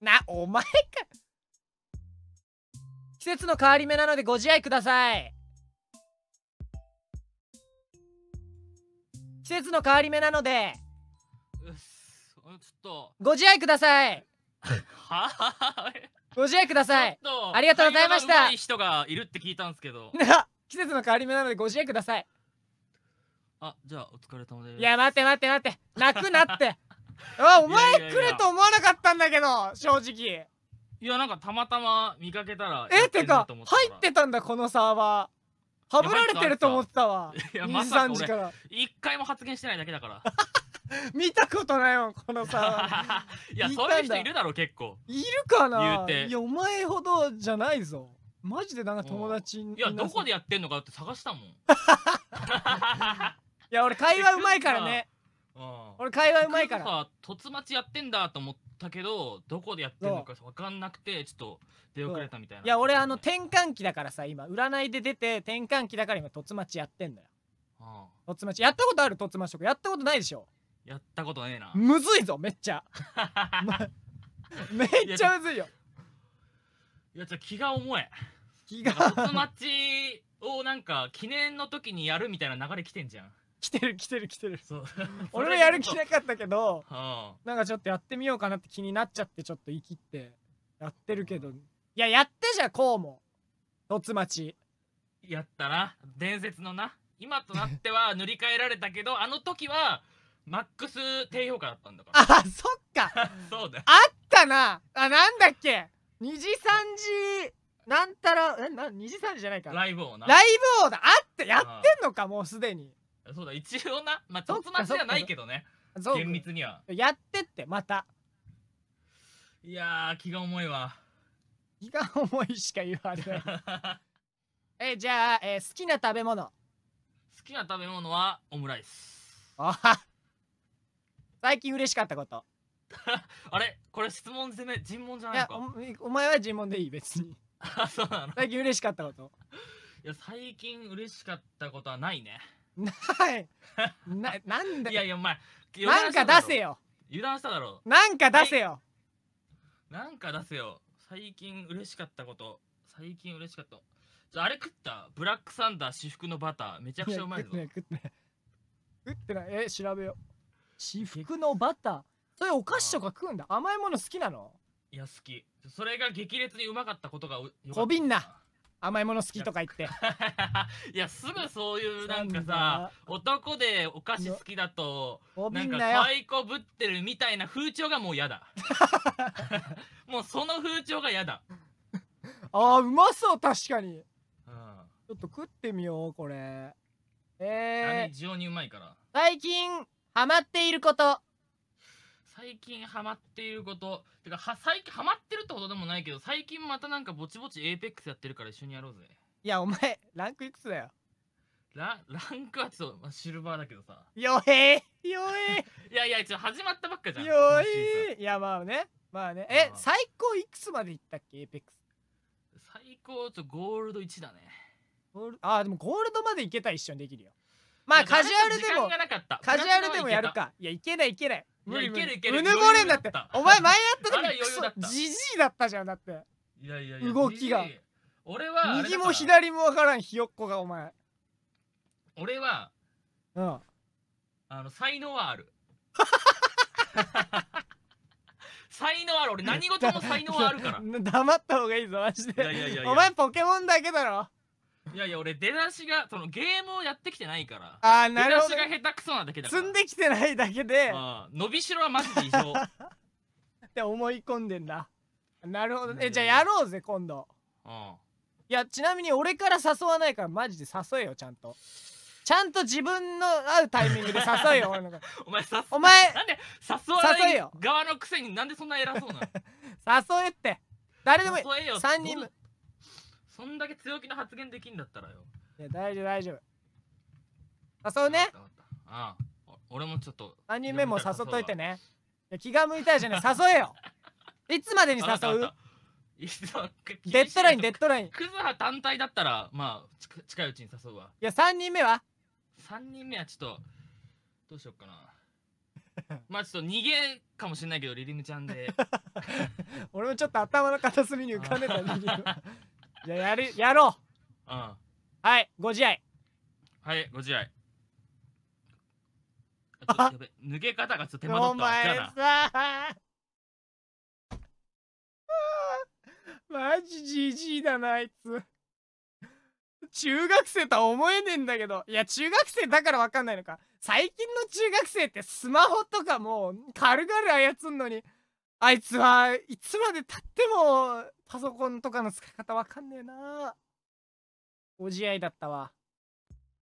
な、お前か。季節の変わり目なのでご自愛ください。季節の変わり目なので、ご自愛ください。ご自愛ください。ありがとうございました。い人がいるって聞いたんですけど。季節の変わり目なのでちょっとご自愛ください。あ、じゃあお疲れ様です。いや、待って待って待って。泣くなって。あお前来ると思わなかったんだけど正直いやなんかたまたま見かけたらえってか入ってたんだこのサーバーはぶられてると思ったわ23時から一回も発言してないだけだから 見たことないもんこのさ いやそういう人いるだろ結構いるかないやお前ほどじゃないぞマジでなんか友達にいやどこでやってんのかって探したもん いや俺会話うまいからね俺会話うまいからとつ待ちやってんだと思ったけどどこでやってるのか分かんなくてちょっと出遅れたみたいないや俺あの転換期だからさ今占いで出て転換期だから今つ待ちやってんだよつ待ちやったことあるつ待ちとかやったことないでしょやったことねえなむずいぞめっちゃ めっちゃむずいよいやじゃ気が重い気がつ待ちをなんか記念の時にやるみたいな流れ来てんじゃん来てる来てる来てるそう 俺もやる気なかったけど、はなんかちょっとやってみようかなって気になっちゃってちょっと生いってやってるけど、うん、いややってじゃこうもとつまちやったな伝説のな今となっては 塗り替えられたけどあの時はマックス低評価だったんだからあそっか そうだあったなあなんだっけ二時三時なんたらえな二時三時じゃないかライブ王なライブ王だあってやってんのかもうすでにそうだ一応なまあそ突末じゃないけどね厳密にはやってってまたいやー気が重いわ気が重いしか言われない えじゃあ、えー好きな食べ物好きな食べ物はオムライスあは最近嬉しかったこと あれこれ質問攻め尋問じゃいないやかおお前は尋問でいい別に あそうなの最近嬉しかったこといや最近嬉しかったことはないねないななんだいやいやお前なんか出せよ油断しただろなんか出せよ、なんか出せよ最近嬉しかったこと最近嬉しかったじゃあれ食ったブラックサンダー私服のバターめちゃくちゃうまいぞ食ってない食ってないえ調べよ私服のバターそれお菓子とか食うんだ甘いもの好きなのいや好きそれが激烈にうまかったことがよこびんな甘いもの好きとか言って いやすぐそういうなんかさ男でお菓子好きだとなんか可愛ぶってるみたいな風潮がもう嫌だもうその風潮が嫌だあーうまそう確かに、うん、ちょっと食ってみようこれえー、非常にうまいから最近ハマっていること最近ハマっていること。てか、は、最近ハマってるってことでもないけど、最近またなんかぼちぼち APEX やってるから一緒にやろうぜ。いや、お前、ランクいくつだよ。ラランクはちょっと、まあ、シルバーだけどさ。よえー、よえー、いやいや、ちょ始まったばっかじゃん。よえー、いや、まあね。まあね。え、最高いくつまでいったっけ、APEX。最高、ちょ、ゴールド1だね。ゴールあ、でもゴールドまでいけたら一緒にできるよ。まあカジュアルでもカジュアルでもやるかいやいけないいけない無理うぬぼれんだってお前前やった時じじいだったじゃんだっていやいやいや動きが俺は右も左も分からんひよっこがお前俺はうんあの才能はある才能ある俺何事も才能あるから黙った方がいいぞマジでお前ポケモンだけだろいやいや、俺出だしが、そのゲームをやってきてないから。ああ、なるほど。出だしが下手くそなだけだから。積んできてないだけで。伸びしろはマジで異常。って思い込んでんだ。なるほど。え、じゃあやろうぜ、今度。うん。いや、ちなみに俺から誘わないから、マジで誘えよ、ちゃんと。ちゃんと自分の合うタイミングで誘えよ、俺のお前、お前、なんで誘わない側のくせになんでそんな偉そうなの 誘えって。誰でもいい。3人そんだけ強気な発言できんだったらよ。いや、大丈夫、大丈夫。誘うね。ああ俺もちょっと。3人目も誘っといてね。いや気が向いたいじゃね誘えよ。いつまでに誘うデッドライン、デッドライン。クズハ単体だったら、まあ、近いうちに誘うわ。いや、3人目は ?3 人目はちょっと、どうしようかな。まあちょっと逃げかもしれないけどリリムちゃんで 俺もちょっと頭の片隅に浮かんでたリリムじゃあやる、やろう。うん。はい、ご自愛。はい、ご自愛。やべ、抜け方がちょっと手間取った。お前さ マジじじいだな、あいつ。中学生とは思えねえんだけど。いや、中学生だからわかんないのか。最近の中学生ってスマホとかもう軽々操んのに。あいつはいつまでたってもパソコンとかの使い方わかんねえなおじあいだったわ。